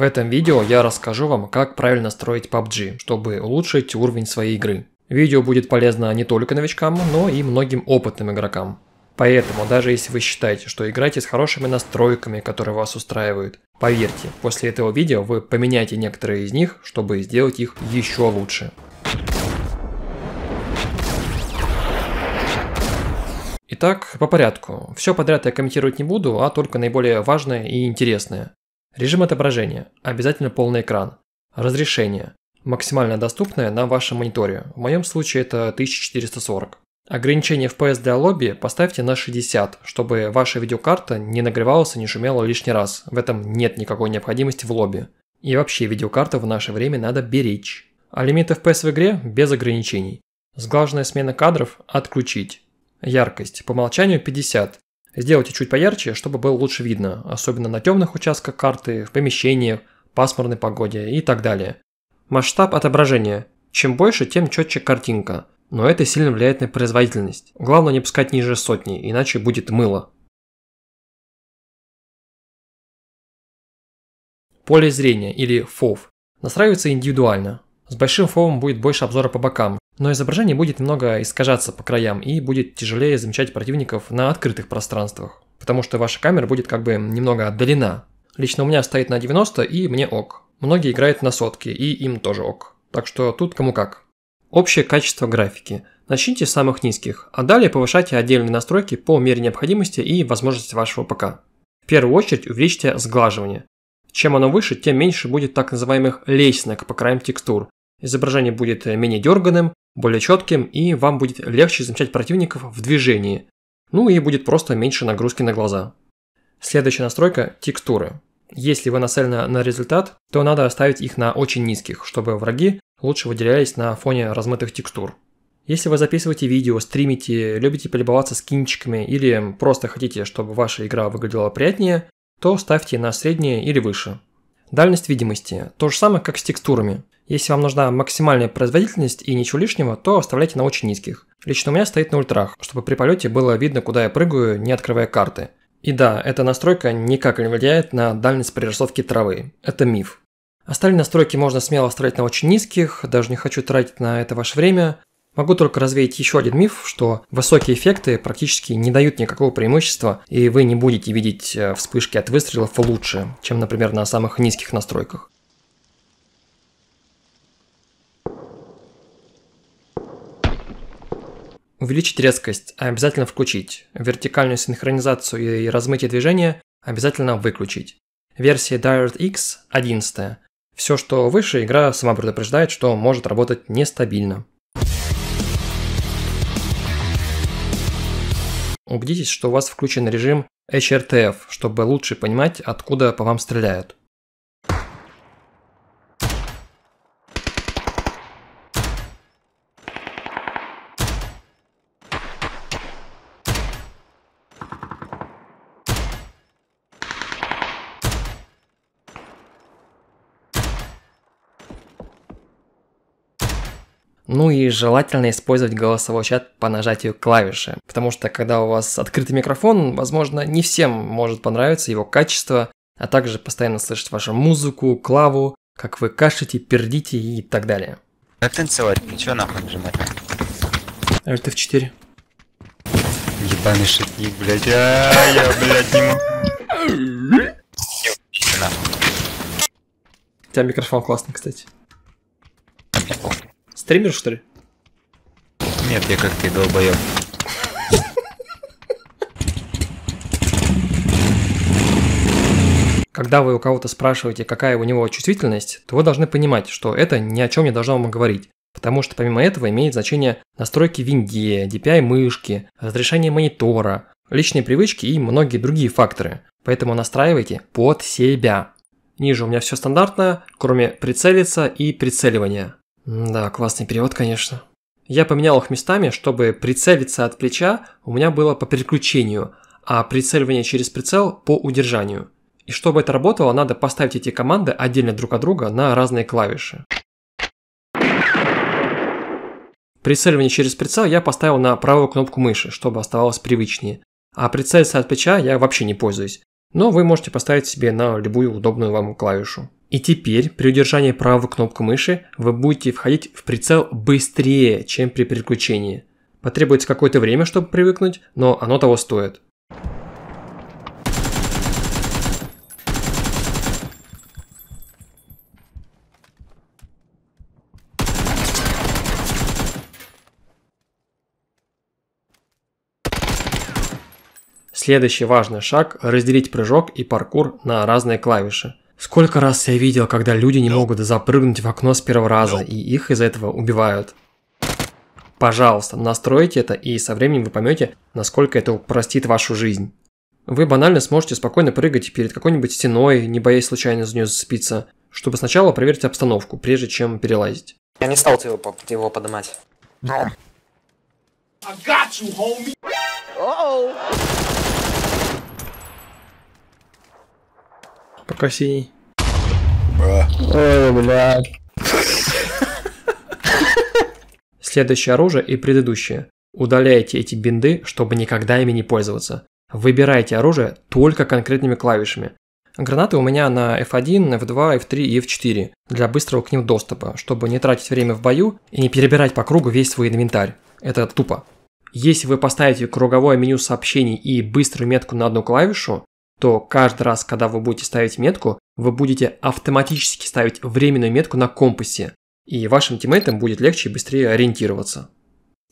В этом видео я расскажу вам, как правильно строить PUBG, чтобы улучшить уровень своей игры. Видео будет полезно не только новичкам, но и многим опытным игрокам. Поэтому, даже если вы считаете, что играете с хорошими настройками, которые вас устраивают, поверьте, после этого видео вы поменяете некоторые из них, чтобы сделать их еще лучше. Итак, по порядку. Все подряд я комментировать не буду, а только наиболее важное и интересное. Режим отображения. Обязательно полный экран. Разрешение. Максимально доступное на вашем мониторе. В моем случае это 1440. Ограничение FPS для лобби поставьте на 60, чтобы ваша видеокарта не нагревалась и не шумела лишний раз. В этом нет никакой необходимости в лобби. И вообще видеокарту в наше время надо беречь. А лимит FPS в игре без ограничений. Сглаженная смена кадров отключить. Яркость по умолчанию 50. Сделайте чуть поярче, чтобы было лучше видно, особенно на темных участках карты, в помещениях, пасмурной погоде и так далее. Масштаб отображения. Чем больше, тем четче картинка, но это сильно влияет на производительность. Главное не пускать ниже сотни, иначе будет мыло. Поле зрения или FOV настраивается индивидуально. С большим фовом будет больше обзора по бокам, но изображение будет немного искажаться по краям и будет тяжелее замечать противников на открытых пространствах, потому что ваша камера будет как бы немного отдалена. Лично у меня стоит на 90 и мне ок. Многие играют на сотки и им тоже ок. Так что тут кому как. Общее качество графики. Начните с самых низких, а далее повышайте отдельные настройки по мере необходимости и возможности вашего ПК. В первую очередь увеличьте сглаживание. Чем оно выше, тем меньше будет так называемых лесенок по краям текстур. Изображение будет э, менее дерганым, более четким, и вам будет легче замечать противников в движении, ну и будет просто меньше нагрузки на глаза. Следующая настройка – текстуры. Если вы нацелены на результат, то надо оставить их на очень низких, чтобы враги лучше выделялись на фоне размытых текстур. Если вы записываете видео, стримите, любите полюбоваться скинчиками или просто хотите, чтобы ваша игра выглядела приятнее, то ставьте на среднее или выше. Дальность видимости – то же самое, как с текстурами. Если вам нужна максимальная производительность и ничего лишнего, то оставляйте на очень низких. Лично у меня стоит на ультрах, чтобы при полете было видно, куда я прыгаю, не открывая карты. И да, эта настройка никак не влияет на дальность пририсовки травы. Это миф. Остальные настройки можно смело оставлять на очень низких, даже не хочу тратить на это ваше время. Могу только развеять еще один миф, что высокие эффекты практически не дают никакого преимущества, и вы не будете видеть э, вспышки от выстрелов лучше, чем, например, на самых низких настройках. Увеличить резкость а обязательно включить. Вертикальную синхронизацию и размытие движения обязательно выключить. Версия DirectX 11. Все, что выше, игра сама предупреждает, что может работать нестабильно. Убедитесь, что у вас включен режим HRTF, чтобы лучше понимать, откуда по вам стреляют. Ну и желательно использовать голосовой чат по нажатию клавиши, потому что когда у вас открытый микрофон, возможно, не всем может понравиться его качество, а также постоянно слышать вашу музыку, клаву, как вы кашите, пердите и так далее. Как танцевать? Ничего ну нахуй нажимать. Alt а в 4 Ебаный шутник, блядь. А, я, блядь, не могу. У тебя микрофон классный, кстати. Стример, что ли? Нет, я как ты, долбоёб. Когда вы у кого-то спрашиваете, какая у него чувствительность, то вы должны понимать, что это ни о чем не должно вам говорить. Потому что помимо этого имеет значение настройки винде, DPI мышки, разрешение монитора, личные привычки и многие другие факторы. Поэтому настраивайте под себя. Ниже у меня все стандартно, кроме прицелиться и прицеливания. Да, классный перевод, конечно. Я поменял их местами, чтобы прицелиться от плеча у меня было по переключению, а прицеливание через прицел по удержанию. И чтобы это работало, надо поставить эти команды отдельно друг от друга на разные клавиши. Прицеливание через прицел я поставил на правую кнопку мыши, чтобы оставалось привычнее. А прицелиться от плеча я вообще не пользуюсь но вы можете поставить себе на любую удобную вам клавишу. И теперь при удержании правой кнопкой мыши вы будете входить в прицел быстрее, чем при переключении. Потребуется какое-то время, чтобы привыкнуть, но оно того стоит. Следующий важный шаг – разделить прыжок и паркур на разные клавиши. Сколько раз я видел, когда люди не могут запрыгнуть в окно с первого раза, и их из-за этого убивают. Пожалуйста, настройте это, и со временем вы поймете, насколько это упростит вашу жизнь. Вы банально сможете спокойно прыгать перед какой-нибудь стеной, не боясь случайно за нее зацепиться, чтобы сначала проверить обстановку, прежде чем перелазить. Я не стал его, его поднимать. No. I got you, homie. Uh -oh. Пока синий. Ой, бля. Следующее оружие и предыдущее. Удаляйте эти бинды, чтобы никогда ими не пользоваться. Выбирайте оружие только конкретными клавишами. Гранаты у меня на F1, F2, F3 и F4 для быстрого к ним доступа, чтобы не тратить время в бою и не перебирать по кругу весь свой инвентарь. Это тупо. Если вы поставите круговое меню сообщений и быструю метку на одну клавишу, то каждый раз, когда вы будете ставить метку, вы будете автоматически ставить временную метку на компасе, и вашим тиммейтам будет легче и быстрее ориентироваться.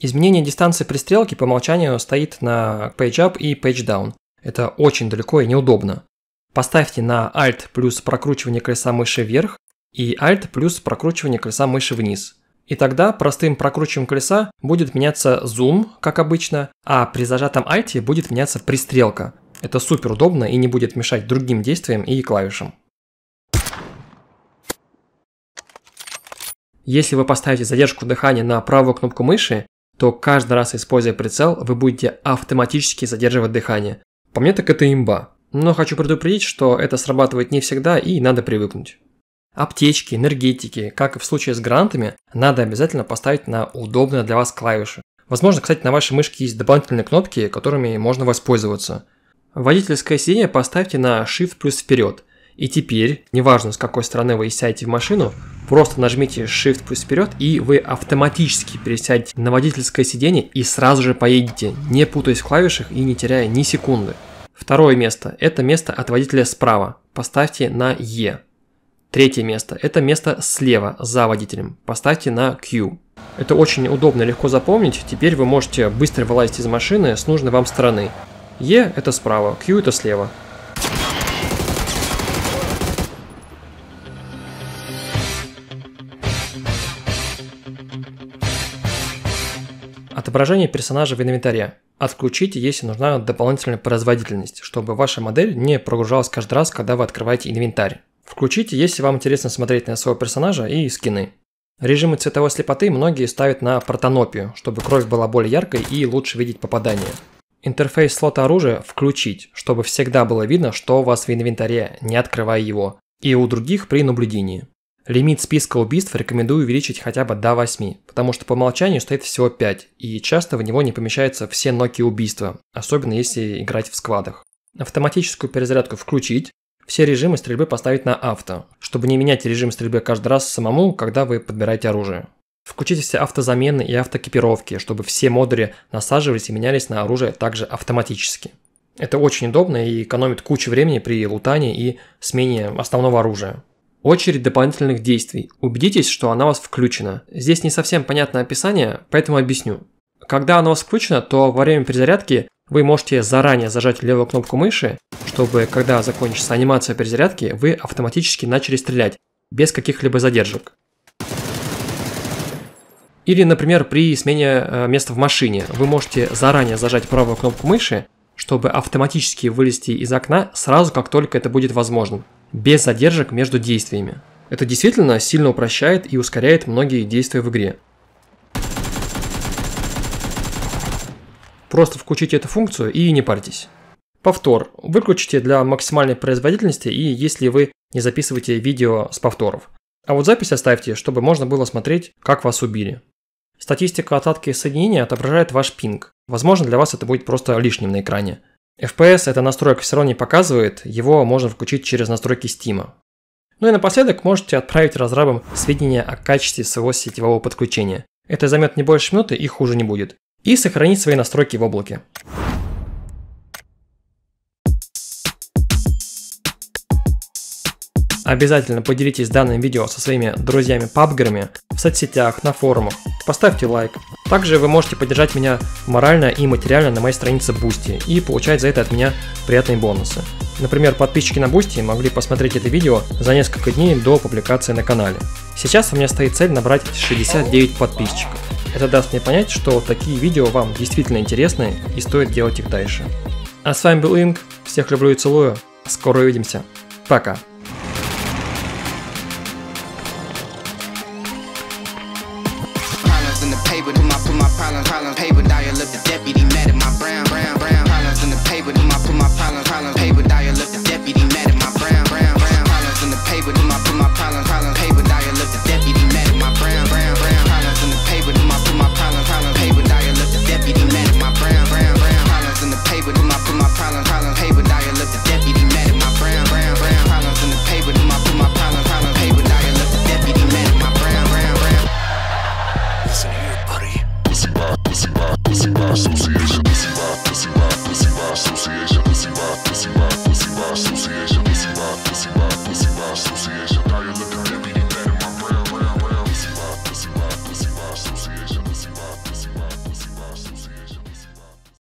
Изменение дистанции пристрелки по умолчанию стоит на Page Up и Page Down. Это очень далеко и неудобно. Поставьте на Alt плюс прокручивание колеса мыши вверх и Alt плюс прокручивание колеса мыши вниз. И тогда простым прокручиванием колеса будет меняться зум, как обычно, а при зажатом Alt будет меняться пристрелка – это супер удобно и не будет мешать другим действиям и клавишам. Если вы поставите задержку дыхания на правую кнопку мыши, то каждый раз, используя прицел, вы будете автоматически задерживать дыхание. По мне так это имба. Но хочу предупредить, что это срабатывает не всегда и надо привыкнуть. Аптечки, энергетики, как и в случае с грантами, надо обязательно поставить на удобные для вас клавиши. Возможно, кстати, на вашей мышке есть дополнительные кнопки, которыми можно воспользоваться. Водительское сиденье поставьте на Shift плюс вперед. И теперь, неважно с какой стороны вы сядете в машину, просто нажмите Shift плюс вперед и вы автоматически пересядете на водительское сиденье и сразу же поедете, не путаясь в клавишах и не теряя ни секунды. Второе место – это место от водителя справа. Поставьте на E. Третье место – это место слева, за водителем. Поставьте на Q. Это очень удобно и легко запомнить. Теперь вы можете быстро вылазить из машины с нужной вам стороны. Е – это справа, Q – это слева. Отображение персонажа в инвентаре. Отключите, если нужна дополнительная производительность, чтобы ваша модель не прогружалась каждый раз, когда вы открываете инвентарь. Включите, если вам интересно смотреть на своего персонажа и скины. Режимы цветовой слепоты многие ставят на протонопию, чтобы кровь была более яркой и лучше видеть попадание. Интерфейс слота оружия включить, чтобы всегда было видно, что у вас в инвентаре, не открывая его, и у других при наблюдении. Лимит списка убийств рекомендую увеличить хотя бы до 8, потому что по умолчанию стоит всего 5, и часто в него не помещаются все ноки убийства, особенно если играть в складах. Автоматическую перезарядку включить, все режимы стрельбы поставить на авто, чтобы не менять режим стрельбы каждый раз самому, когда вы подбираете оружие. Включите все автозамены и автокипировки, чтобы все модули насаживались и менялись на оружие также автоматически. Это очень удобно и экономит кучу времени при лутании и смене основного оружия. Очередь дополнительных действий. Убедитесь, что она у вас включена. Здесь не совсем понятное описание, поэтому объясню. Когда она у вас включена, то во время перезарядки вы можете заранее зажать левую кнопку мыши, чтобы когда закончится анимация перезарядки, вы автоматически начали стрелять, без каких-либо задержек. Или, например, при смене э, места в машине вы можете заранее зажать правую кнопку мыши, чтобы автоматически вылезти из окна сразу, как только это будет возможно, без задержек между действиями. Это действительно сильно упрощает и ускоряет многие действия в игре. Просто включите эту функцию и не парьтесь. Повтор. Выключите для максимальной производительности и если вы не записываете видео с повторов. А вот запись оставьте, чтобы можно было смотреть, как вас убили. Статистика отладки соединения отображает ваш пинг. Возможно, для вас это будет просто лишним на экране. FPS эта настройка все равно не показывает, его можно включить через настройки Steam. Ну и напоследок можете отправить разрабам сведения о качестве своего сетевого подключения. Это займет не больше минуты и хуже не будет. И сохранить свои настройки в облаке. Обязательно поделитесь данным видео со своими друзьями-пабгерами в соцсетях, на форумах, поставьте лайк. Также вы можете поддержать меня морально и материально на моей странице Boosty и получать за это от меня приятные бонусы. Например, подписчики на Boosty могли посмотреть это видео за несколько дней до публикации на канале. Сейчас у меня стоит цель набрать 69 подписчиков. Это даст мне понять, что такие видео вам действительно интересны и стоит делать их дальше. А с вами был Инг, всех люблю и целую, скоро увидимся, пока!